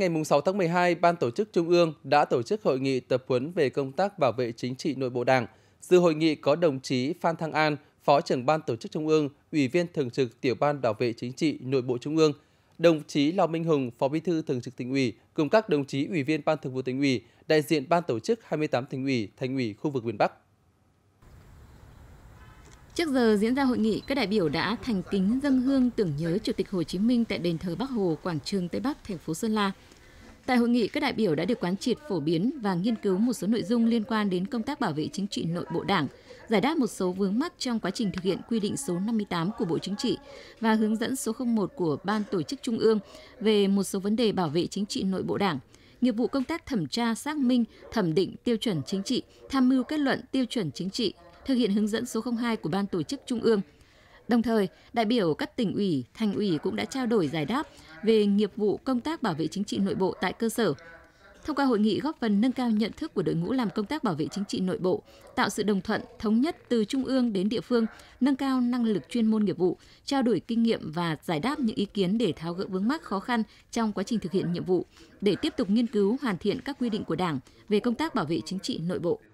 Ngày 6 tháng 12, Ban Tổ chức Trung ương đã tổ chức hội nghị tập huấn về công tác bảo vệ chính trị nội bộ Đảng. Dự hội nghị có đồng chí Phan Thăng An, Phó trưởng Ban Tổ chức Trung ương, Ủy viên Thường trực Tiểu ban Bảo vệ Chính trị Nội bộ Trung ương, đồng chí Lò Minh Hùng, Phó Bí thư Thường trực Tỉnh ủy cùng các đồng chí Ủy viên Ban Thường vụ Tỉnh ủy, đại diện Ban Tổ chức 28 Tỉnh ủy, Thành ủy khu vực miền Bắc. Trước giờ diễn ra hội nghị, các đại biểu đã thành kính dâng hương tưởng nhớ Chủ tịch Hồ Chí Minh tại đền thờ Bắc Hồ, quảng trường Tây Bắc, thành phố Sơn La. Tại hội nghị, các đại biểu đã được quán triệt phổ biến và nghiên cứu một số nội dung liên quan đến công tác bảo vệ chính trị nội bộ Đảng, giải đáp một số vướng mắc trong quá trình thực hiện quy định số 58 của Bộ Chính trị và hướng dẫn số 01 của Ban Tổ chức Trung ương về một số vấn đề bảo vệ chính trị nội bộ Đảng, nghiệp vụ công tác thẩm tra, xác minh, thẩm định tiêu chuẩn chính trị, tham mưu kết luận tiêu chuẩn chính trị, thực hiện hướng dẫn số 02 của Ban Tổ chức Trung ương. Đồng thời, đại biểu các tỉnh ủy, thành ủy cũng đã trao đổi giải đáp về nghiệp vụ công tác bảo vệ chính trị nội bộ tại cơ sở. Thông qua hội nghị góp phần nâng cao nhận thức của đội ngũ làm công tác bảo vệ chính trị nội bộ, tạo sự đồng thuận, thống nhất từ trung ương đến địa phương, nâng cao năng lực chuyên môn nghiệp vụ, trao đổi kinh nghiệm và giải đáp những ý kiến để tháo gỡ vướng mắc khó khăn trong quá trình thực hiện nhiệm vụ, để tiếp tục nghiên cứu hoàn thiện các quy định của Đảng về công tác bảo vệ chính trị nội bộ.